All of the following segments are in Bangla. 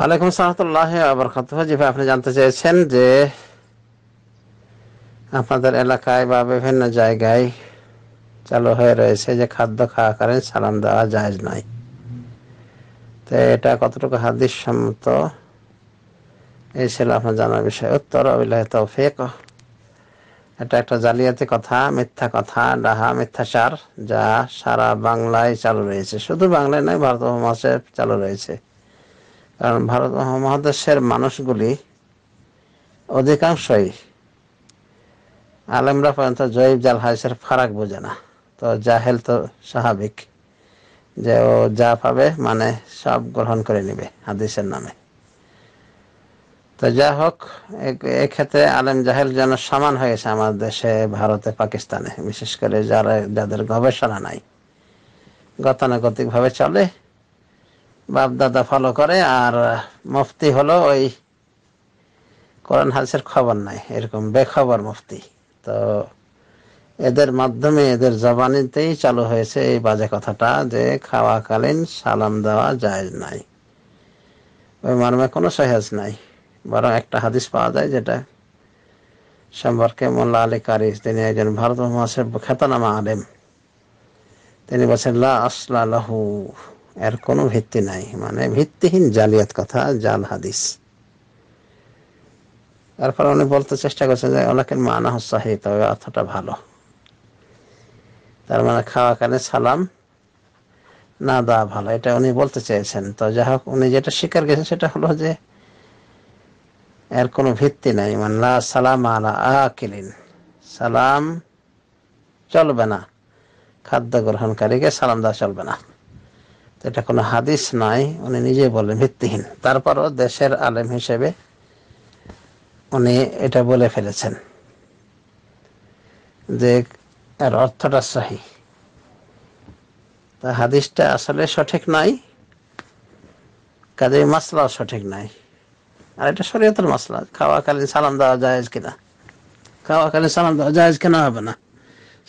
আলাইকুম সালাতুল্লাহ আবরকাত যেভাবে আপনি জানতে চেয়েছেন যে আপনাদের এলাকায় বা বিভিন্ন জায়গায় চালু হয়ে রয়েছে যে খাদ্য খাওয়া করেন সালাম দেওয়া জায়জ নয় তো এটা কতটুকু হাদিস সম্মত এই ছিল আপনার জানার বিষয় উত্তর অবিল্লাহ তৌফিক এটা একটা জালিয়াতি কথা মিথ্যা কথা ডাহা মিথ্যাচার যা সারা বাংলায় চালু রয়েছে শুধু বাংলায় নয় ভারত মহাশয় চালু রয়েছে কারণ ভারত মহাদেশের মানুষগুলি অধিকাংশই আলেমরা পর্যন্ত জয়ীব জাল হাইসের ফারাক বোঝে না তো জাহেল তো স্বাভাবিক যে ও যা পাবে মানে সব গ্রহণ করে নিবে হাদিসের নামে তো যা হোক এক্ষেত্রে আলেম জাহেল যেন সমান হয়েছে আমার দেশে ভারতে পাকিস্তানে বিশেষ করে যারা যাদের গবেষণা নাই গতানুগতিকভাবে চলে বাপ দাদা ফলো করে আর মুফতি হলো ওই কোরআন হাদিসের খবর নাই এরকম বেখবর মুফতি তো এদের মাধ্যমে এদের জবানিতেই চালু হয়েছে এই বাজে কথাটা যে খাওয়াকালীন সালাম দেওয়া যায় নাই ওই মর্মে কোনো সহেজ নাই বরং একটা হাদিস পাওয়া যায় যেটা সম্পর্কে মোল্লা আলী কারি তিনি একজন ভারত মহাসের খ্যাতনামা আলেম তিনি বলছেন লা আসলা লাহু এর কোনো ভিত্তি নাই মানে ভিত্তিহীন জালিয়াত কথা জাল হাদিস তারপর উনি বলতে চেষ্টা করছেন যে অনেকের মানা হচ্ছে তবে অর্থটা ভালো তার মানে খাওয়া কানে সালাম না দেওয়া ভালো এটা উনি বলতে চেয়েছেন তো যাই হোক উনি যেটা স্বীকার গেছেন সেটা হলো যে এর কোনো ভিত্তি নাই মানে লা সালাম আলা আকিলিন সালাম চলবে না খাদ্য গ্রহণকারীকে সালাম দেওয়া চলবে না এটা কোনো হাদিস নাই উনি নিজে বলেন ভিত্তিহীন তারপরও দেশের আলেম হিসেবে উনি এটা বলে ফেলেছেন যে এর অর্থটা সাহি তা হাদিসটা আসলে সঠিক নাই কাজে মাসলাও সঠিক নাই আর এটা শরীয়তের মাসলা খাওয়াকালীন সালাম দেওয়া জায়েজ কিনা খাওয়াকালীন সালাম দেওয়া জায়েজ কিনা হবে না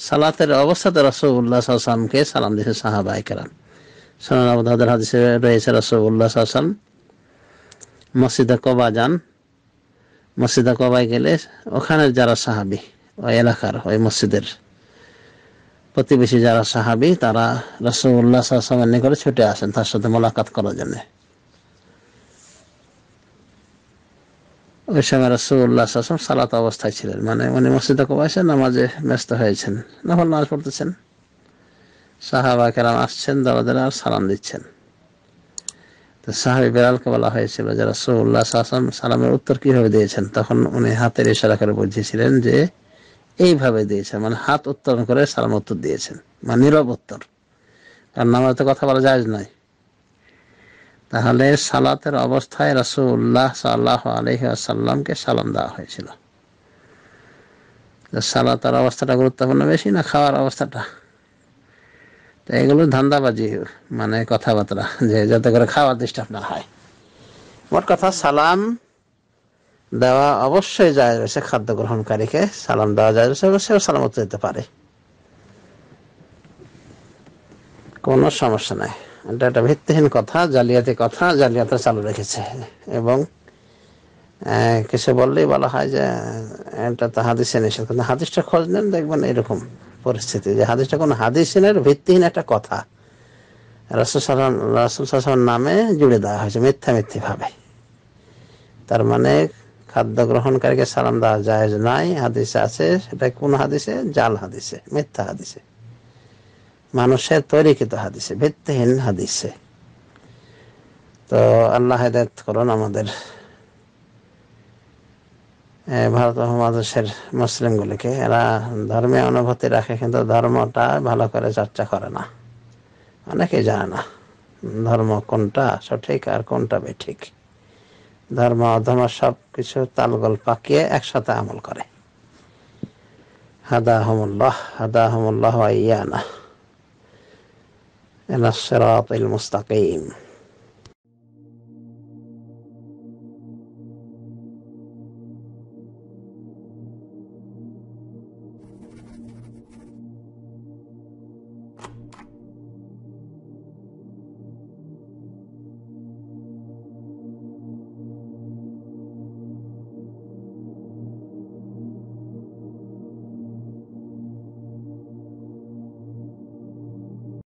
সালাতের অবস্থাতে রসুল্লাহ সালামকে সালাম দিয়েছে সাহাবাহিকেরাম সোনান আবুদাদের হাদিসে রয়েছে রসগোল্লা সাসাম মসজিদে কবা যান মসজিদে কবায় গেলে ওখানের যারা সাহাবি ওই এলাকার ওই মসজিদের প্রতিবেশী যারা সাহাবি তারা রসগোল্লা শাসনের নিকটে ছুটে আসেন তার সাথে মোলাকাত করার জন্যে ওই সময় রসুল্লাহ শাসন সালাত অবস্থায় ছিলেন মানে উনি মসজিদে কবাইছেন নামাজে ব্যস্ত হয়েছেন নামাজ নামাজ পড়তেছেন সাহাবা কেরাম আসছেন দরজারা আর সালাম দিচ্ছেন তো সাহাবি বেলালকে বলা হয়েছিল যে রসুল্লাহ সালাম সালামের উত্তর কিভাবে দিয়েছেন তখন উনি হাতের ইশারা করে বুঝিয়েছিলেন যে এইভাবে দিয়েছেন মানে হাত উত্তর করে সালাম উত্তর দিয়েছেন মানে নীরব উত্তর কারণ নামাজ তো কথা বলা যায় নয় তাহলে সালাতের অবস্থায় রাসুল্লাহ সাল্লাহ আলহি আসাল্লামকে সালাম দেওয়া হয়েছিল সালাতের অবস্থাটা গুরুত্বপূর্ণ বেশি না খাওয়ার অবস্থাটা তা এগুলো ধান্দাবাজি মানে কথাবার্তা যে যাতে করে খাওয়ার দৃষ্টি আপনার হয় মোট কথা সালাম দেওয়া অবশ্যই যায় রয়েছে খাদ্য গ্রহণকারীকে সালাম দেওয়া যায় রয়েছে সেও সালাম উত্তর দিতে পারে কোনো সমস্যা নাই এটা একটা ভিত্তিহীন কথা জালিয়াতি কথা জালিয়াতে চালু রেখেছে এবং কিছু বললেই বলা হয় যে এটা তো হাদিসে নিষেধ কিন্তু হাদিসটা খোঁজ নেন দেখবেন এরকম পরিস্থিতি যে হাদিসটা কোনো হাদিসের ভিত্তিহীন একটা কথা রাসুল রাসুল নামে জুড়ে দেওয়া হয়েছে মিথ্যা মিথ্যি তার মানে খাদ্য গ্রহণকারীকে সালাম দেওয়া জায়েজ নাই হাদিসে আছে সেটা কোন হাদিসে জাল হাদিসে মিথ্যা হাদিসে মানুষের তৈরিকৃত হাদিসে ভিত্তিহীন হাদিসে তো আল্লাহ হেদায়ত করুন আমাদের ভারত মহাদেশের মুসলিমগুলিকে এরা ধর্মে অনুভূতি রাখে কিন্তু ধর্মটা ভালো করে চর্চা করে না অনেকে জানে না ধর্ম কোনটা সঠিক আর কোনটা বেঠিক ধর্ম অধর্ম সব কিছু তালগোল পাকিয়ে একসাথে আমল করে হাদা হমুল্লাহ হাদা হমুল্লাহ ইয়ানা এনাসরাত মুস্তাকিম